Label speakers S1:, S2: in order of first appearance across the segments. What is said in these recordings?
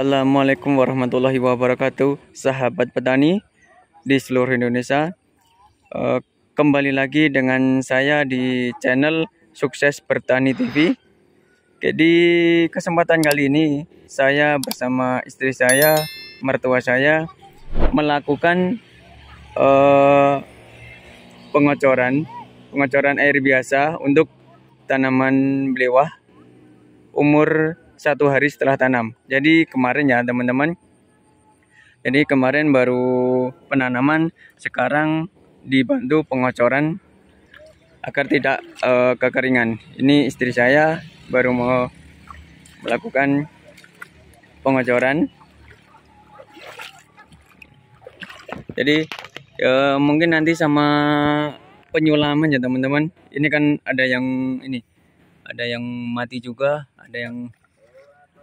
S1: Assalamualaikum warahmatullahi wabarakatuh Sahabat petani di seluruh Indonesia eh, Kembali lagi dengan saya di channel Sukses Bertani TV Jadi kesempatan kali ini Saya bersama istri saya, mertua saya Melakukan uh, pengocoran Pengocoran air biasa untuk tanaman belewah Umur satu hari setelah tanam. Jadi kemarin ya teman-teman. Jadi kemarin baru penanaman, sekarang dibantu pengocoran agar tidak uh, kekeringan. Ini istri saya baru mau melakukan pengocoran. Jadi uh, mungkin nanti sama penyulaman ya teman-teman. Ini kan ada yang ini, ada yang mati juga, ada yang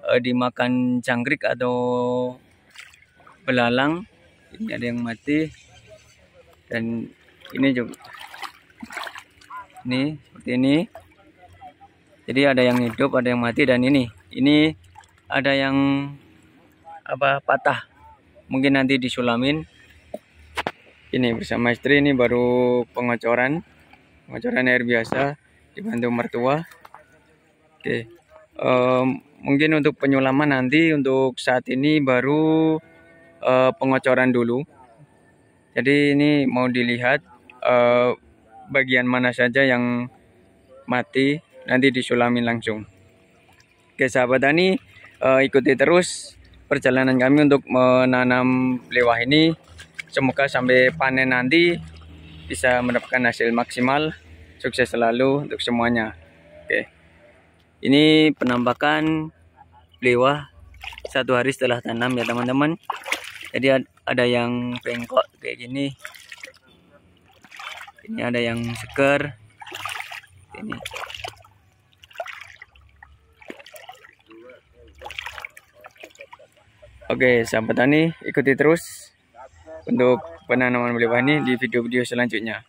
S1: uh, dimakan jangkrik atau belalang ini ada yang mati dan ini juga ini seperti ini jadi ada yang hidup ada yang mati dan ini ini ada yang apa patah mungkin nanti disulamin ini bersama istri ini baru pengocoran pengocoran air biasa dibantu mertua oke um, mungkin untuk penyulaman nanti untuk saat ini baru uh, pengocoran dulu. Jadi ini mau dilihat uh, bagian mana saja yang mati nanti disulamin langsung. Oke sahabat tani uh, eh, ikuti terus perjalanan kami untuk menanam lewah ini. Semoga sampai panen nanti bisa mendapatkan hasil maksimal. Sukses selalu untuk semuanya. Oke ini penampakan lewa satu hari setelah tanam ya teman-teman jadi ada yang bengkok kayak gini ini ada yang segar ini Oke sahabat tani ikuti terus untuk penanaman beliwa ini di video-video selanjutnya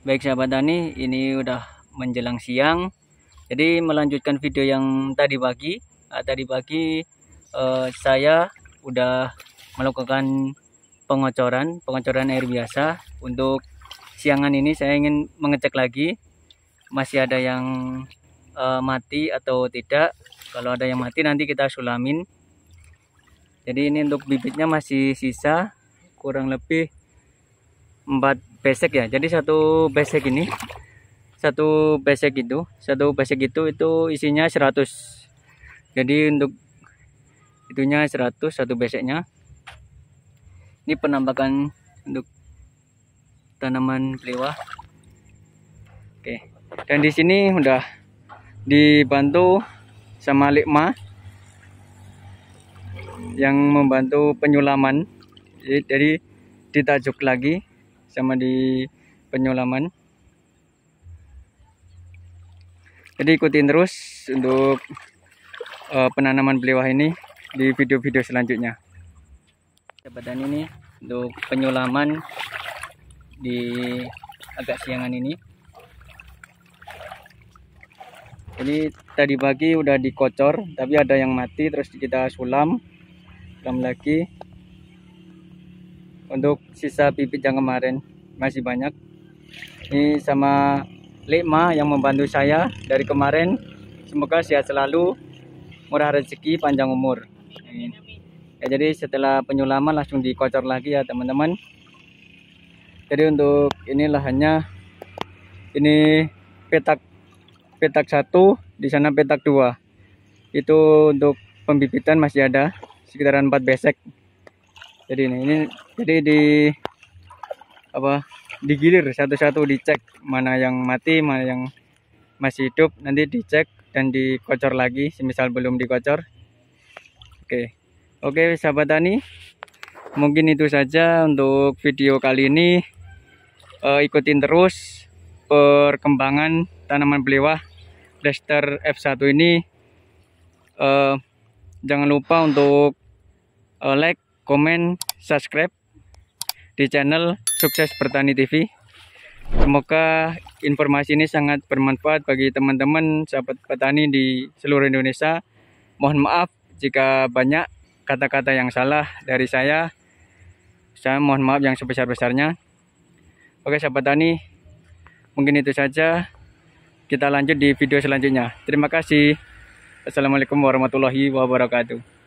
S1: Baik sahabat tani, ini udah menjelang siang. Jadi melanjutkan video yang tadi pagi. Nah, tadi pagi eh, saya udah melakukan pengocoran, pengocoran air biasa. Untuk siangan ini saya ingin mengecek lagi masih ada yang eh, mati atau tidak. Kalau ada yang mati nanti kita sulamin. Jadi ini untuk bibitnya masih sisa kurang lebih 4 besek ya jadi satu besek ini satu besek itu satu besek itu itu isinya 100 jadi untuk itunya 100 satu beseknya ini penampakan untuk tanaman plewa oke dan di sini udah dibantu sama Likma yang membantu penyulaman jadi ditajuk lagi sama di penyulaman jadi ikutin terus untuk uh, penanaman beliwah ini di video-video selanjutnya sebatan ini untuk penyulaman di agak siangan ini jadi tadi pagi udah dikocor tapi ada yang mati terus kita sulam sulam lagi untuk sisa bibit yang kemarin masih banyak ini sama Lima yang membantu saya dari kemarin semoga sehat selalu murah rezeki panjang umur ya jadi setelah penyulaman langsung dikocor lagi ya teman-teman jadi untuk ini lahannya ini petak petak satu di sana petak dua itu untuk pembibitan masih ada sekitaran 4 besek jadi ini, ini jadi di apa digilir satu-satu dicek mana yang mati mana yang masih hidup nanti dicek dan dikocor lagi semisal belum dikocor oke oke sahabat tani mungkin itu saja untuk video kali ini e, ikutin terus perkembangan tanaman beliwa blaster F1 ini e, jangan lupa untuk e, like komen, subscribe di channel Sukses Bertani TV. Semoga informasi ini sangat bermanfaat bagi teman-teman sahabat petani di seluruh Indonesia. Mohon maaf jika banyak kata-kata yang salah dari saya. Saya mohon maaf yang sebesar-besarnya. Oke sahabat tani, mungkin itu saja. Kita lanjut di video selanjutnya. Terima kasih. Assalamualaikum warahmatullahi wabarakatuh.